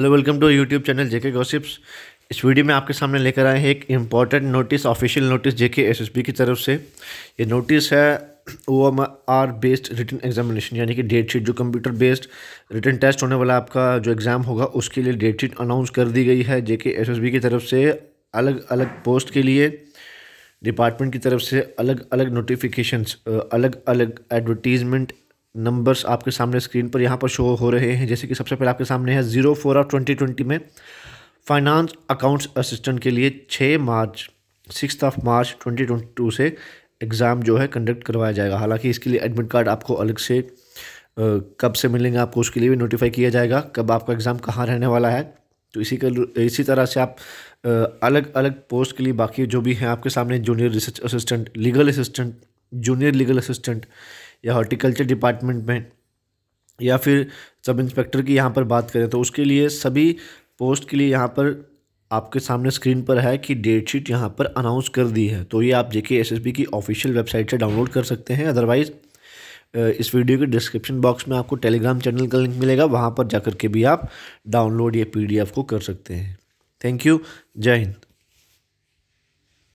hello welcome to YouTube channel JK gossips इस वीडियो में आपके सामने लेकर आए हैं एक important notice official notice JK SSB की तरफ से ये नोटिस है O M R based written examination यानी कि डेट शीट जो कंप्यूटर बेस्ड रिटर्न टेस्ट होने वाला आपका जो एग्ज़ाम होगा उसके लिए डेट शीट अनाउंस कर दी गई है जेके एसएसबी की तरफ से अलग अलग पोस्ट के लिए डिपार्टमेंट की तरफ से अलग अलग नोटिफिकेशंस अलग अलग एडवर्टीज़मेंट नंबर्स आपके सामने स्क्रीन पर यहाँ पर शो हो रहे हैं जैसे कि सबसे पहले आपके सामने है zero four of twenty twenty में फाइनेंस अकाउंट्स असिस्टेंट के लिए छः March six of March twenty twenty two से एग्ज़ाम जो है कंडक्ट करवाया जाएगा हालांकि इसके लिए एडमिट कार्ड आपको अलग से कब से मिलेंगे आपको उसके लिए भी नोटिफाई किया जाएगा कब आपका एग्ज़ाम कहाँ रहने वाला है तो इसी के इसी तरह से आप अलग अलग पोस्ट के लिए बाकी जो भी हैं आपके सामने junior research assistant legal assistant junior legal assistant या हॉर्टिकल्चर डिपार्टमेंट में या फिर सब इंस्पेक्टर की यहाँ पर बात करें तो उसके लिए सभी पोस्ट के लिए यहाँ पर आपके सामने स्क्रीन पर है कि डेट शीट यहाँ पर अनाउंस कर दी है तो ये आप जेके एसएसबी की ऑफिशियल वेबसाइट से डाउनलोड कर सकते हैं अदरवाइज़ इस वीडियो के डिस्क्रिप्शन बॉक्स में आपको टेलीग्राम चैनल का लिंक मिलेगा वहाँ पर जाकर के भी आप डाउनलोड या पीडीएफ को कर सकते हैं थैंक यू जय हिंद